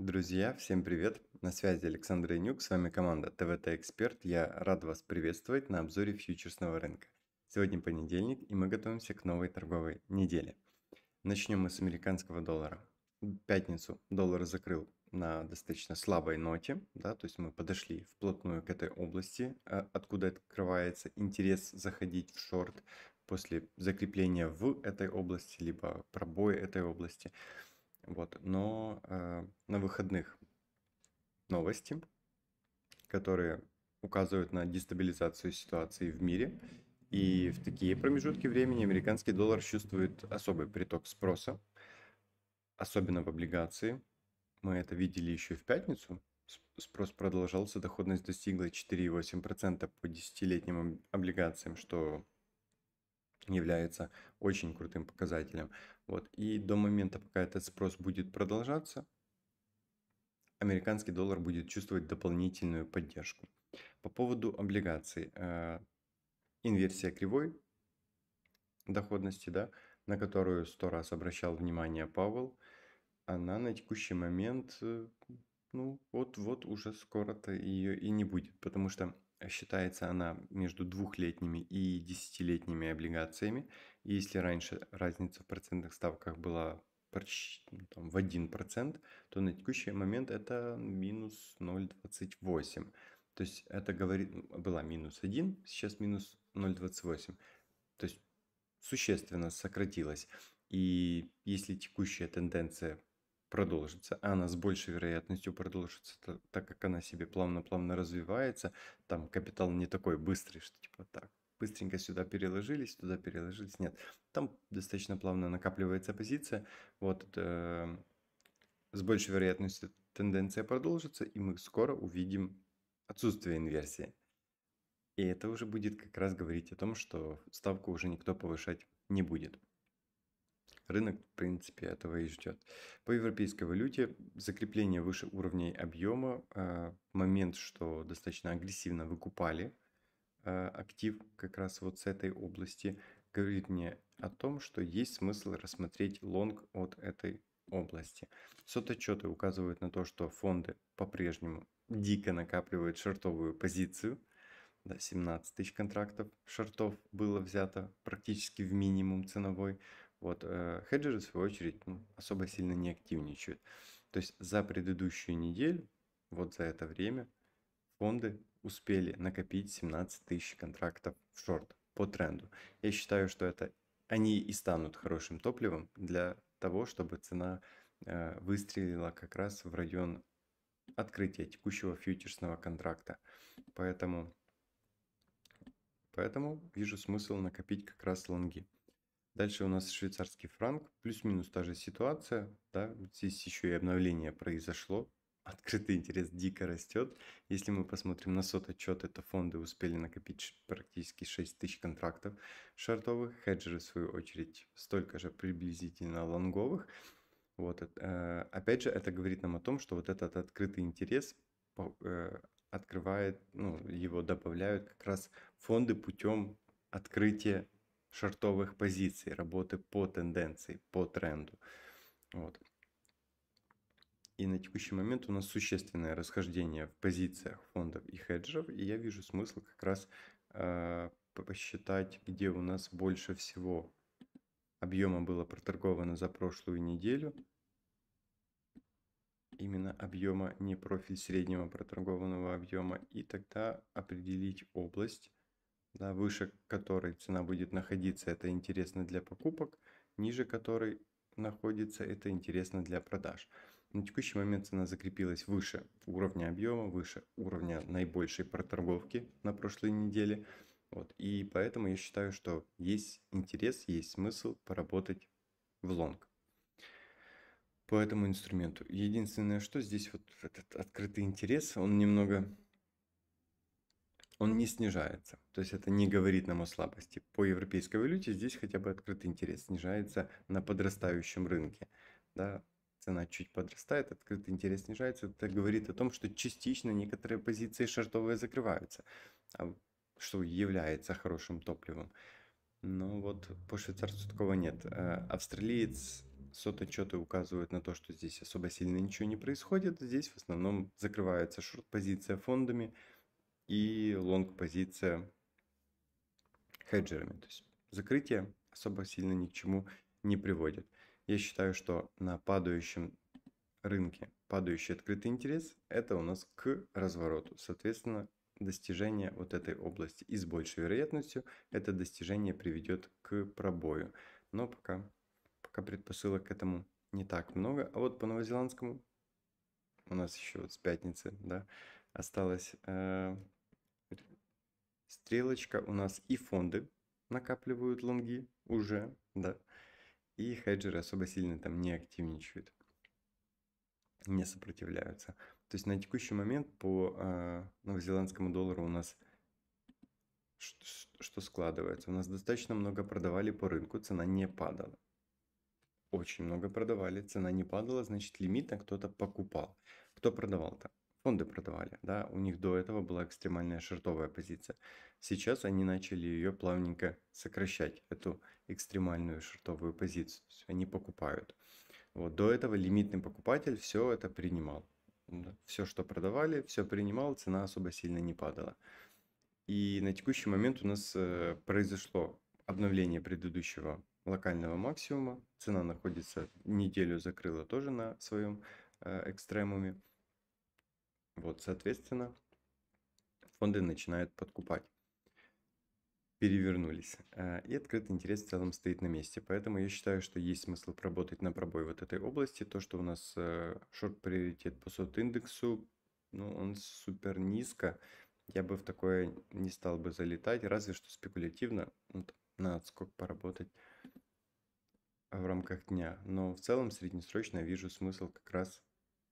Друзья, всем привет! На связи Александр Янюк, с вами команда ТВТ Эксперт. Я рад вас приветствовать на обзоре фьючерсного рынка. Сегодня понедельник, и мы готовимся к новой торговой неделе. Начнем мы с американского доллара. В пятницу доллар закрыл на достаточно слабой ноте, да, то есть мы подошли вплотную к этой области, а откуда открывается интерес заходить в шорт после закрепления в этой области, либо пробоя этой области. Вот, но э, на выходных новости, которые указывают на дестабилизацию ситуации в мире. И в такие промежутки времени американский доллар чувствует особый приток спроса, особенно в облигации. Мы это видели еще в пятницу. Спрос продолжался, доходность достигла 4,8% по десятилетним облигациям, что является очень крутым показателем. Вот. И до момента, пока этот спрос будет продолжаться, американский доллар будет чувствовать дополнительную поддержку. По поводу облигаций. Э, инверсия кривой доходности, да, на которую сто раз обращал внимание Павел, она на текущий момент э, ну вот-вот уже скоро-то ее и не будет, потому что считается она между двухлетними и десятилетними облигациями. И если раньше разница в процентных ставках была ну, там, в 1%, то на текущий момент это минус 0,28. То есть это говорит, ну, была минус 1, сейчас минус 0,28. То есть существенно сократилось. И если текущая тенденция продолжится. А она с большей вероятностью продолжится, так как она себе плавно-плавно развивается. Там капитал не такой быстрый, что типа так, быстренько сюда переложились, туда переложились. Нет, там достаточно плавно накапливается позиция. Вот э, с большей вероятностью тенденция продолжится, и мы скоро увидим отсутствие инверсии. И это уже будет как раз говорить о том, что ставку уже никто повышать не будет. Рынок, в принципе, этого и ждет. По европейской валюте закрепление выше уровней объема, а, момент, что достаточно агрессивно выкупали а, актив как раз вот с этой области, говорит мне о том, что есть смысл рассмотреть лонг от этой области. Соточеты указывают на то, что фонды по-прежнему дико накапливают шортовую позицию. Да, 17 тысяч контрактов шортов было взято практически в минимум ценовой. Вот, э, хеджеры, в свою очередь, ну, особо сильно не активничают. То есть за предыдущую неделю, вот за это время, фонды успели накопить 17 тысяч контрактов в шорт по тренду. Я считаю, что это они и станут хорошим топливом для того, чтобы цена э, выстрелила как раз в район открытия текущего фьючерсного контракта. Поэтому, поэтому вижу смысл накопить как раз лонги. Дальше у нас швейцарский франк, плюс-минус та же ситуация, да, здесь еще и обновление произошло, открытый интерес дико растет. Если мы посмотрим на сот отчет, это фонды успели накопить практически 6 тысяч контрактов шартовых, хеджеры в свою очередь столько же приблизительно лонговых. Вот, э, опять же, это говорит нам о том, что вот этот открытый интерес э, открывает, ну, его добавляют как раз фонды путем открытия шортовых позиций, работы по тенденции, по тренду. Вот. И на текущий момент у нас существенное расхождение в позициях фондов и хеджеров, и я вижу смысл как раз э, посчитать, где у нас больше всего объема было проторговано за прошлую неделю. Именно объема, не профиль среднего проторгованного объема. И тогда определить область, да, выше которой цена будет находиться, это интересно для покупок, ниже которой находится, это интересно для продаж. На текущий момент цена закрепилась выше уровня объема, выше уровня наибольшей проторговки на прошлой неделе. Вот. И поэтому я считаю, что есть интерес, есть смысл поработать в лонг по этому инструменту. Единственное, что здесь вот этот открытый интерес, он немного он не снижается. То есть это не говорит нам о слабости. По европейской валюте здесь хотя бы открытый интерес снижается на подрастающем рынке. Да, цена чуть подрастает, открытый интерес снижается. Это говорит о том, что частично некоторые позиции шартовые закрываются, а что является хорошим топливом. Но вот по швейцарцу такого нет. Э, австралиец сототчеты указывают на то, что здесь особо сильно ничего не происходит. Здесь в основном закрывается шорт-позиция фондами – и лонг-позиция хеджерами. То есть закрытие особо сильно ни к чему не приводит. Я считаю, что на падающем рынке падающий открытый интерес – это у нас к развороту. Соответственно, достижение вот этой области и с большей вероятностью это достижение приведет к пробою. Но пока, пока предпосылок к этому не так много. А вот по новозеландскому у нас еще вот с пятницы да, осталось э, Стрелочка у нас и фонды накапливают лонги уже, да. И хеджеры особо сильно там не активничают, не сопротивляются. То есть на текущий момент по э, новозеландскому доллару у нас что складывается? У нас достаточно много продавали по рынку, цена не падала. Очень много продавали, цена не падала, значит лимитно кто-то покупал. Кто продавал-то? фонды продавали, да, у них до этого была экстремальная шортовая позиция. Сейчас они начали ее плавненько сокращать, эту экстремальную шортовую позицию, то есть они покупают. Вот до этого лимитный покупатель все это принимал. Да. Все, что продавали, все принимал, цена особо сильно не падала. И на текущий момент у нас э, произошло обновление предыдущего локального максимума. Цена находится, неделю закрыла тоже на своем э, экстремуме. Вот, соответственно, фонды начинают подкупать. Перевернулись. Э, и открытый интерес в целом стоит на месте. Поэтому я считаю, что есть смысл поработать на пробой вот этой области. То, что у нас э, шорт-приоритет по сот-индексу, ну, он супер низко. Я бы в такое не стал бы залетать, разве что спекулятивно вот, на сколько поработать в рамках дня. Но в целом среднесрочно вижу смысл как раз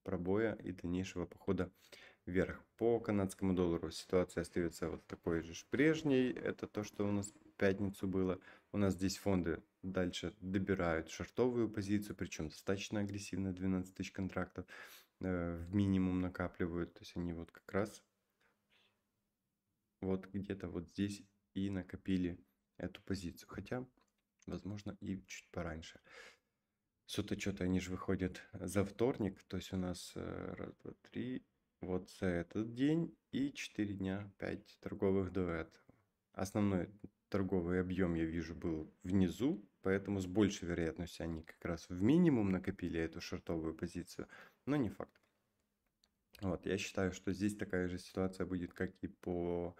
пробоя и дальнейшего похода вверх. По канадскому доллару ситуация остается вот такой же прежней. Это то, что у нас в пятницу было. У нас здесь фонды дальше добирают шортовую позицию, причем достаточно агрессивно 12 тысяч контрактов э, в минимум накапливают. То есть они вот как раз вот где-то вот здесь и накопили эту позицию. Хотя, возможно, и чуть пораньше суточеты, они же выходят за вторник, то есть у нас э, раз, два, три, вот за этот день и четыре дня пять торговых до этого. Основной торговый объем, я вижу, был внизу, поэтому с большей вероятностью они как раз в минимум накопили эту шортовую позицию, но не факт. Вот, я считаю, что здесь такая же ситуация будет, как и по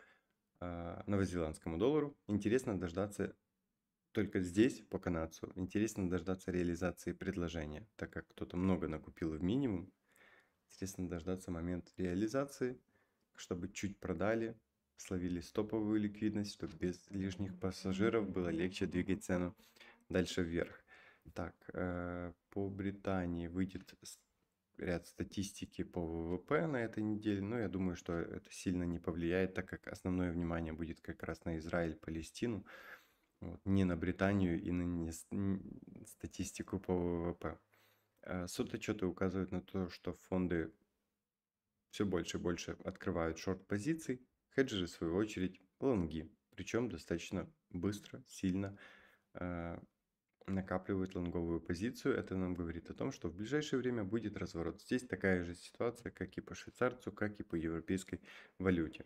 э, новозеландскому доллару. Интересно дождаться только здесь, по канадцу, интересно дождаться реализации предложения, так как кто-то много накупил в минимум. Интересно дождаться момента реализации, чтобы чуть продали, словили стоповую ликвидность, чтобы без лишних пассажиров было легче двигать цену дальше вверх. Так, э, по Британии выйдет ряд статистики по ВВП на этой неделе, но я думаю, что это сильно не повлияет, так как основное внимание будет как раз на Израиль, Палестину вот, ни на Британию и на не статистику по ВВП. Э, Соточеты указывают на то, что фонды все больше и больше открывают шорт-позиции, хеджеры, в свою очередь, лонги. Причем достаточно быстро, сильно э, накапливают лонговую позицию. Это нам говорит о том, что в ближайшее время будет разворот. Здесь такая же ситуация, как и по швейцарцу, как и по европейской валюте.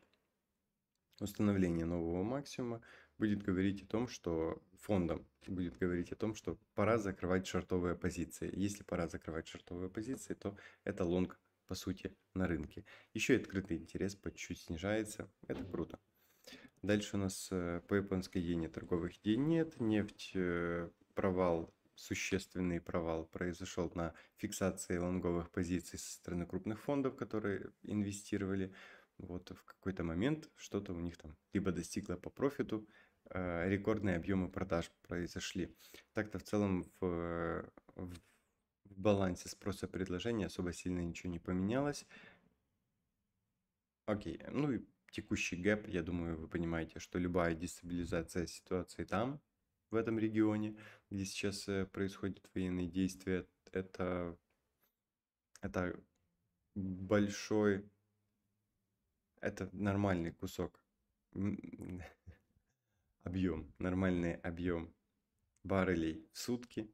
Установление нового максимума – будет говорить о том, что фондом будет говорить о том, что пора закрывать шортовые позиции. Если пора закрывать шортовые позиции, то это лонг по сути на рынке. Еще и открытый интерес по чуть-чуть снижается. Это круто. Дальше у нас э, по японской иене торговых идей нет. Нефть э, провал существенный провал произошел на фиксации лонговых позиций со стороны крупных фондов, которые инвестировали. Вот в какой-то момент что-то у них там либо достигло по профиту, Э, рекордные объемы продаж произошли. Так-то в целом э, в, в балансе спроса и предложения особо сильно ничего не поменялось. Окей, ну и текущий гэп, я думаю, вы понимаете, что любая дестабилизация ситуации там, в этом регионе, где сейчас э, происходят военные действия, это, это большой, это нормальный кусок объем, нормальный объем баррелей в сутки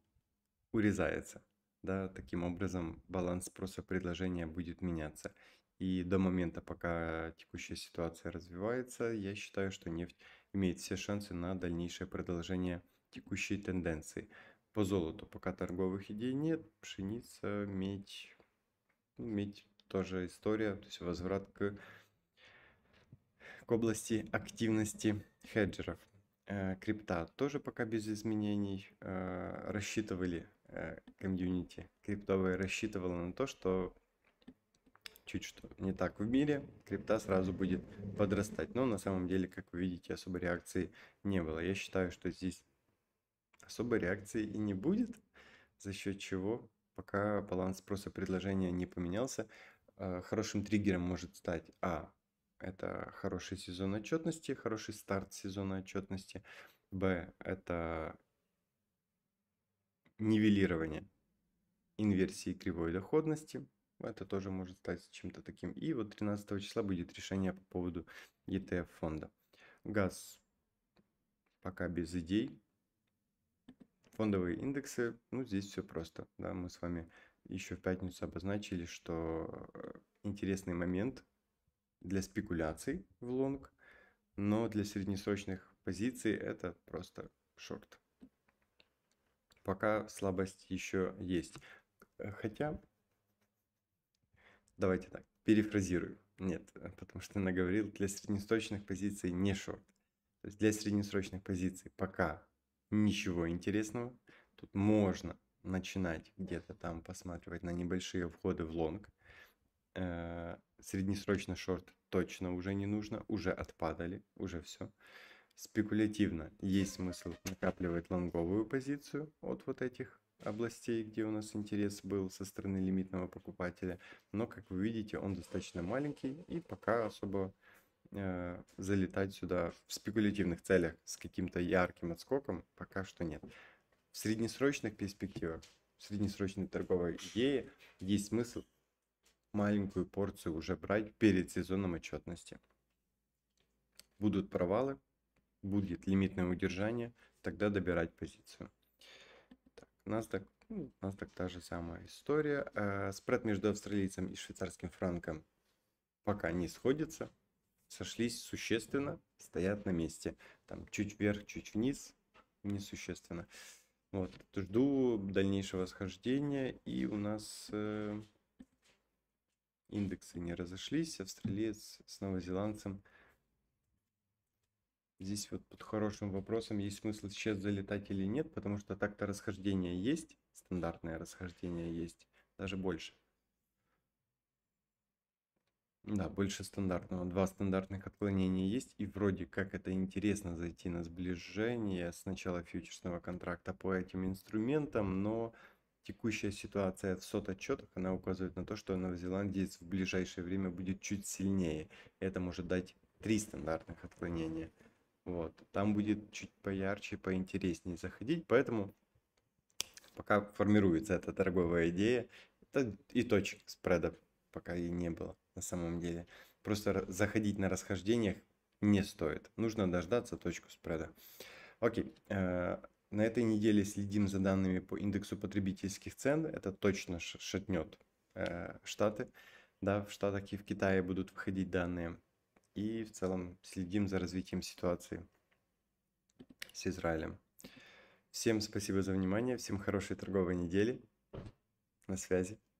урезается. Да, таким образом баланс спроса предложения будет меняться. И до момента, пока текущая ситуация развивается, я считаю, что нефть имеет все шансы на дальнейшее продолжение текущей тенденции. По золоту пока торговых идей нет, пшеница, медь, ну, медь тоже история, то есть возврат к, к области активности хеджеров. Э, крипта тоже пока без изменений э, рассчитывали э, комьюнити. криптовые рассчитывала на то, что чуть что не так в мире, крипта сразу будет подрастать. Но на самом деле, как вы видите, особо реакции не было. Я считаю, что здесь особой реакции и не будет, за счет чего пока баланс спроса предложения не поменялся. Хорошим триггером может стать А это хороший сезон отчетности, хороший старт сезона отчетности. Б – это нивелирование инверсии кривой доходности. Это тоже может стать чем-то таким. И вот 13 числа будет решение по поводу ETF фонда. Газ пока без идей. Фондовые индексы, ну здесь все просто. Да, мы с вами еще в пятницу обозначили, что э, интересный момент для спекуляций в лонг, но для среднесрочных позиций это просто шорт. Пока слабость еще есть. Э, хотя, давайте так, перефразирую. Нет, э, потому что наговорил, для среднесрочных позиций не шорт. То есть для среднесрочных позиций пока ничего интересного. Тут можно начинать где-то там посматривать на небольшие входы в лонг. Э, Среднесрочно шорт точно уже не нужно, уже отпадали, уже все. Спекулятивно есть смысл накапливать лонговую позицию от вот этих областей, где у нас интерес был со стороны лимитного покупателя. Но, как вы видите, он достаточно маленький и пока особо э, залетать сюда в спекулятивных целях с каким-то ярким отскоком пока что нет. В среднесрочных перспективах, в среднесрочной торговой идее есть смысл маленькую порцию уже брать перед сезоном отчетности. Будут провалы, будет лимитное удержание, тогда добирать позицию. Так, NASDAQ, ну, NASDAQ та же самая история. А, спред между австралийцем и швейцарским франком пока не сходится. Сошлись существенно, стоят на месте. Там чуть вверх, чуть вниз, несущественно. Вот, жду дальнейшего схождения и у нас... Э, Индексы не разошлись. Австралиец с новозеландцем. Здесь вот под хорошим вопросом, есть смысл сейчас залетать или нет, потому что так-то расхождение есть, стандартное расхождение есть, даже больше. Да, больше стандартного. Два стандартных отклонения есть, и вроде как это интересно зайти на сближение с начала фьючерсного контракта по этим инструментам, но Текущая ситуация в сот сототчетах, она указывает на то, что новозеландец в ближайшее время будет чуть сильнее. Это может дать три стандартных отклонения. Вот. Там будет чуть поярче, поинтереснее заходить, поэтому пока формируется эта торговая идея, это и точек спреда пока и не было на самом деле. Просто заходить на расхождениях не стоит. Нужно дождаться точку спреда. Окей, э, на этой неделе следим за данными по индексу потребительских цен. Это точно шатнет э, Штаты. Да, в Штатах и в Китае будут выходить данные. И в целом следим за развитием ситуации с Израилем. Всем спасибо за внимание, всем хорошей торговой недели. На связи.